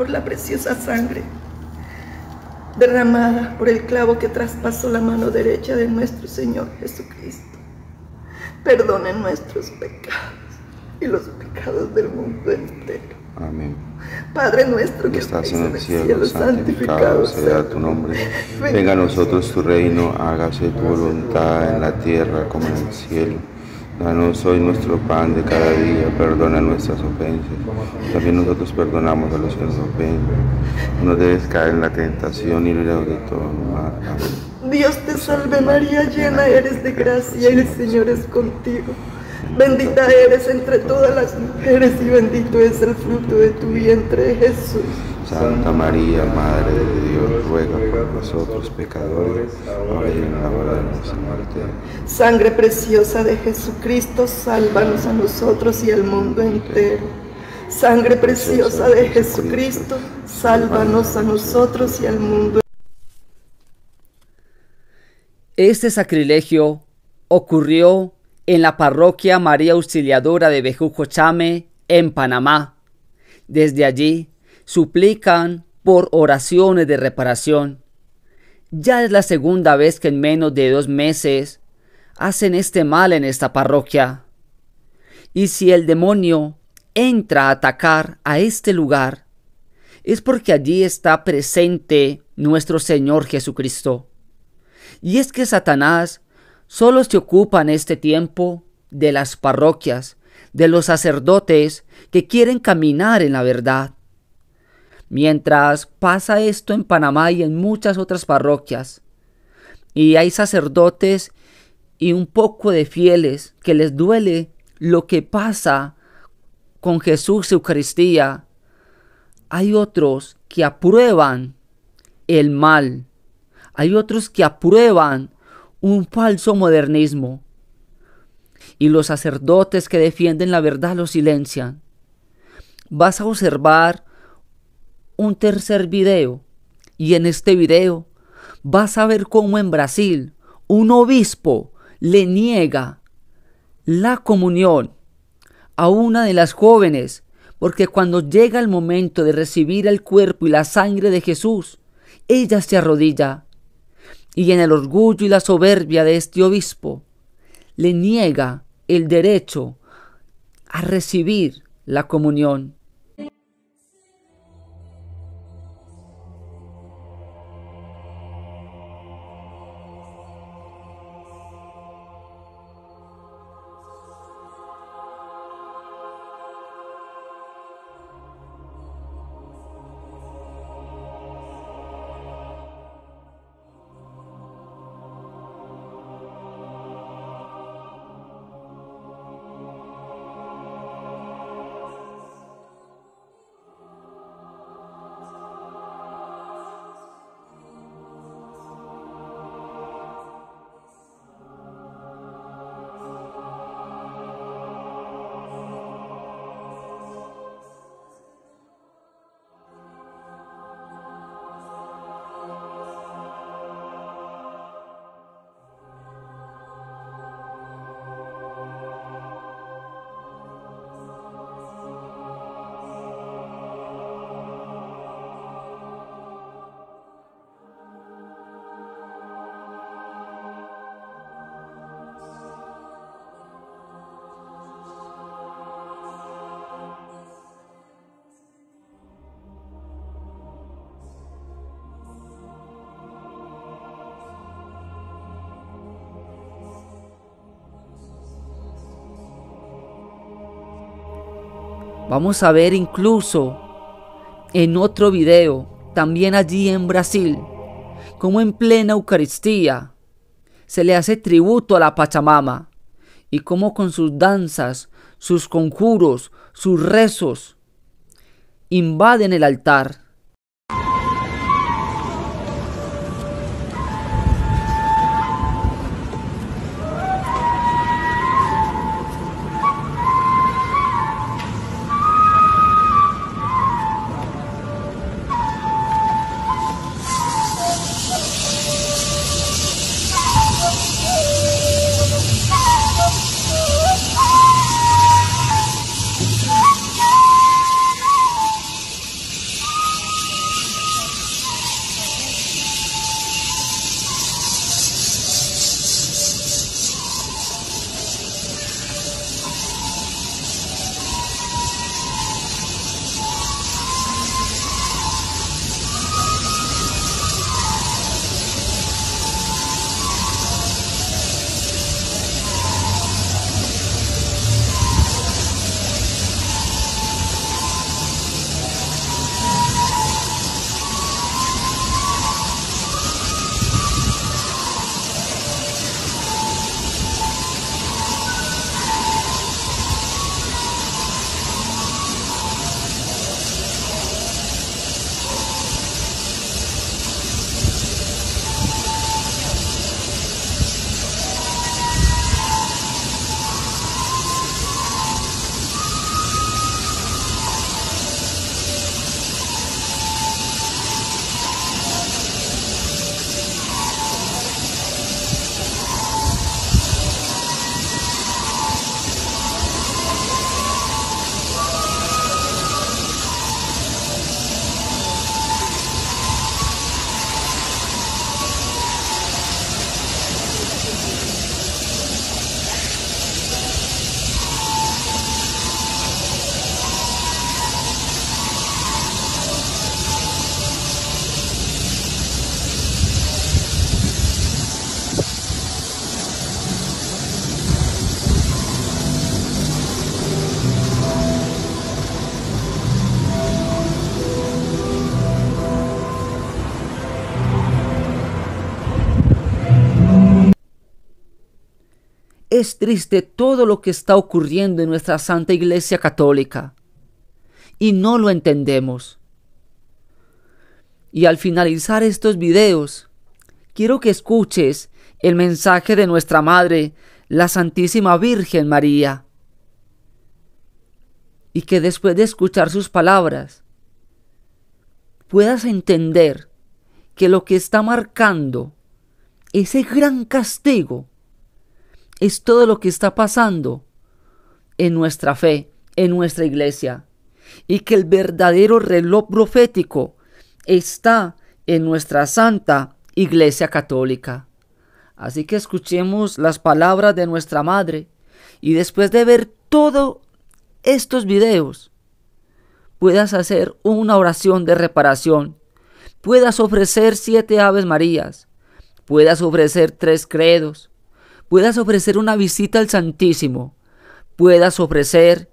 por la preciosa sangre derramada por el clavo que traspasó la mano derecha de nuestro Señor Jesucristo. Perdone nuestros pecados y los pecados del mundo entero. Amén. Padre nuestro que estás en el cielo, santificado sea tu nombre. Venga a nosotros tu reino, hágase tu voluntad en la tierra como en el cielo. Danos ah, hoy nuestro pan de cada día, perdona nuestras ofensas, también nosotros perdonamos a los que nos ofenden. No debes caer en la tentación y líbranos de todo mal. Amén. Dios te salve María, llena eres de gracia y el Señor es contigo. Bendita eres entre todas las mujeres y bendito es el fruto de tu vientre, Jesús. Santa María, Madre de Dios, ruega por nosotros pecadores, ahora y en la hora de nuestra muerte. Sangre preciosa de Jesucristo, sálvanos a nosotros y al mundo entero. Sangre preciosa de Jesucristo, sálvanos a nosotros y al mundo entero. Este sacrilegio ocurrió en la parroquia María Auxiliadora de Bejuco Chame, en Panamá. Desde allí, suplican por oraciones de reparación. Ya es la segunda vez que en menos de dos meses hacen este mal en esta parroquia. Y si el demonio entra a atacar a este lugar, es porque allí está presente nuestro Señor Jesucristo. Y es que Satanás solo se ocupa en este tiempo de las parroquias, de los sacerdotes que quieren caminar en la verdad, Mientras pasa esto en Panamá y en muchas otras parroquias, y hay sacerdotes y un poco de fieles que les duele lo que pasa con Jesús Eucaristía, hay otros que aprueban el mal, hay otros que aprueban un falso modernismo, y los sacerdotes que defienden la verdad lo silencian. Vas a observar un tercer video y en este video vas a ver cómo en Brasil un obispo le niega la comunión a una de las jóvenes porque cuando llega el momento de recibir el cuerpo y la sangre de Jesús, ella se arrodilla y en el orgullo y la soberbia de este obispo le niega el derecho a recibir la comunión. Vamos a ver incluso en otro video, también allí en Brasil, cómo en plena Eucaristía se le hace tributo a la Pachamama y cómo con sus danzas, sus conjuros, sus rezos invaden el altar Es triste todo lo que está ocurriendo en nuestra Santa Iglesia Católica y no lo entendemos. Y al finalizar estos videos, quiero que escuches el mensaje de nuestra Madre, la Santísima Virgen María, y que después de escuchar sus palabras, puedas entender que lo que está marcando ese gran castigo es todo lo que está pasando en nuestra fe, en nuestra iglesia, y que el verdadero reloj profético está en nuestra santa iglesia católica. Así que escuchemos las palabras de nuestra madre y después de ver todos estos videos, puedas hacer una oración de reparación, puedas ofrecer siete Aves Marías, puedas ofrecer tres credos, puedas ofrecer una visita al Santísimo, puedas ofrecer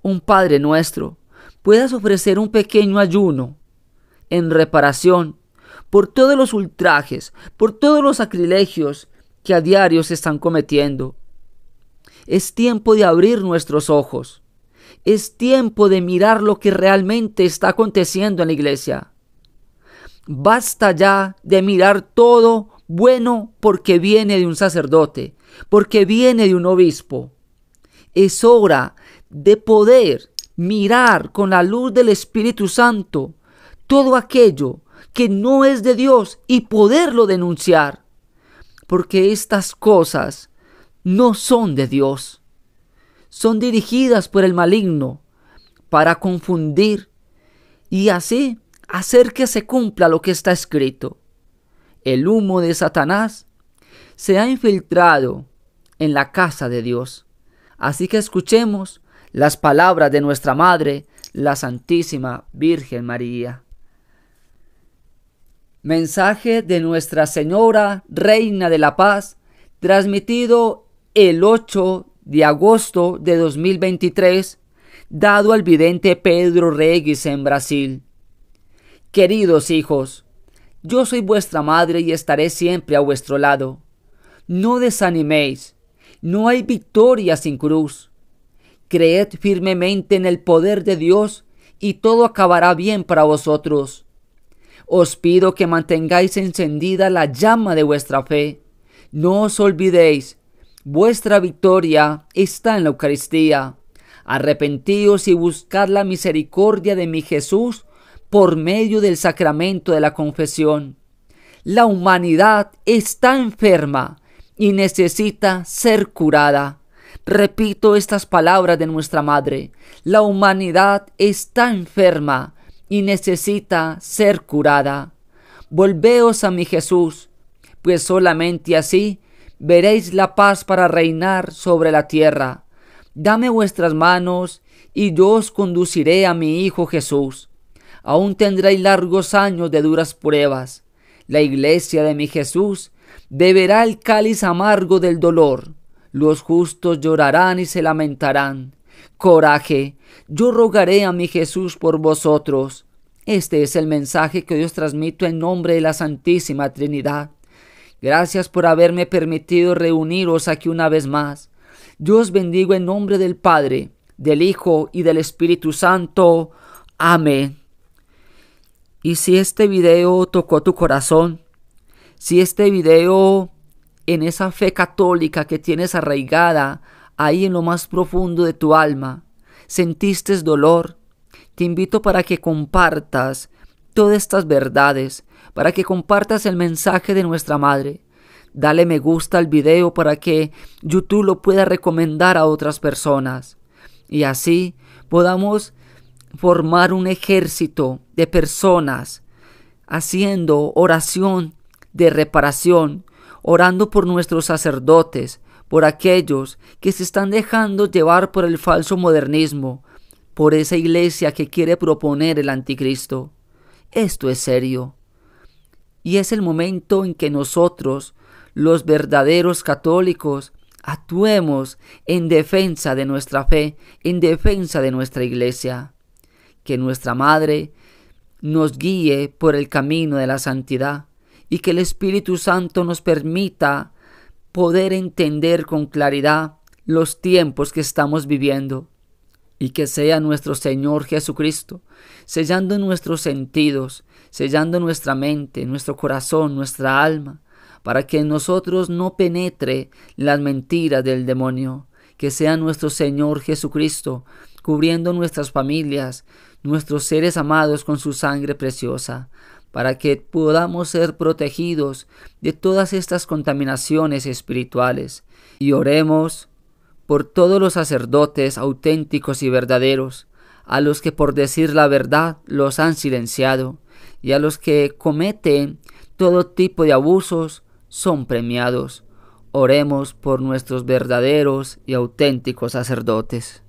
un Padre nuestro, puedas ofrecer un pequeño ayuno en reparación por todos los ultrajes, por todos los sacrilegios que a diario se están cometiendo. Es tiempo de abrir nuestros ojos. Es tiempo de mirar lo que realmente está aconteciendo en la iglesia. Basta ya de mirar todo bueno porque viene de un sacerdote, porque viene de un obispo. Es hora de poder mirar con la luz del Espíritu Santo todo aquello que no es de Dios y poderlo denunciar, porque estas cosas no son de Dios, son dirigidas por el maligno para confundir y así hacer que se cumpla lo que está escrito el humo de Satanás, se ha infiltrado en la casa de Dios. Así que escuchemos las palabras de nuestra Madre, la Santísima Virgen María. Mensaje de Nuestra Señora, Reina de la Paz, transmitido el 8 de agosto de 2023, dado al vidente Pedro regis en Brasil. Queridos hijos, yo soy vuestra madre y estaré siempre a vuestro lado. No desaniméis. No hay victoria sin cruz. Creed firmemente en el poder de Dios y todo acabará bien para vosotros. Os pido que mantengáis encendida la llama de vuestra fe. No os olvidéis, vuestra victoria está en la Eucaristía. Arrepentíos y buscad la misericordia de mi Jesús por medio del sacramento de la confesión. La humanidad está enferma y necesita ser curada. Repito estas palabras de nuestra Madre. La humanidad está enferma y necesita ser curada. Volveos a mi Jesús, pues solamente así veréis la paz para reinar sobre la tierra. Dame vuestras manos y yo os conduciré a mi Hijo Jesús aún tendréis largos años de duras pruebas. La iglesia de mi Jesús beberá el cáliz amargo del dolor. Los justos llorarán y se lamentarán. Coraje, yo rogaré a mi Jesús por vosotros. Este es el mensaje que Dios transmito en nombre de la Santísima Trinidad. Gracias por haberme permitido reuniros aquí una vez más. Dios bendigo en nombre del Padre, del Hijo y del Espíritu Santo. Amén. Y si este video tocó tu corazón, si este video en esa fe católica que tienes arraigada ahí en lo más profundo de tu alma, sentiste dolor, te invito para que compartas todas estas verdades, para que compartas el mensaje de nuestra Madre. Dale me gusta al video para que YouTube lo pueda recomendar a otras personas y así podamos formar un ejército de personas haciendo oración de reparación, orando por nuestros sacerdotes, por aquellos que se están dejando llevar por el falso modernismo, por esa iglesia que quiere proponer el anticristo. Esto es serio. Y es el momento en que nosotros, los verdaderos católicos, actuemos en defensa de nuestra fe, en defensa de nuestra iglesia que nuestra Madre nos guíe por el camino de la santidad y que el Espíritu Santo nos permita poder entender con claridad los tiempos que estamos viviendo y que sea nuestro Señor Jesucristo, sellando nuestros sentidos, sellando nuestra mente, nuestro corazón, nuestra alma, para que en nosotros no penetre las mentiras del demonio, que sea nuestro Señor Jesucristo cubriendo nuestras familias, nuestros seres amados con su sangre preciosa, para que podamos ser protegidos de todas estas contaminaciones espirituales. Y oremos por todos los sacerdotes auténticos y verdaderos, a los que por decir la verdad los han silenciado, y a los que cometen todo tipo de abusos son premiados. Oremos por nuestros verdaderos y auténticos sacerdotes.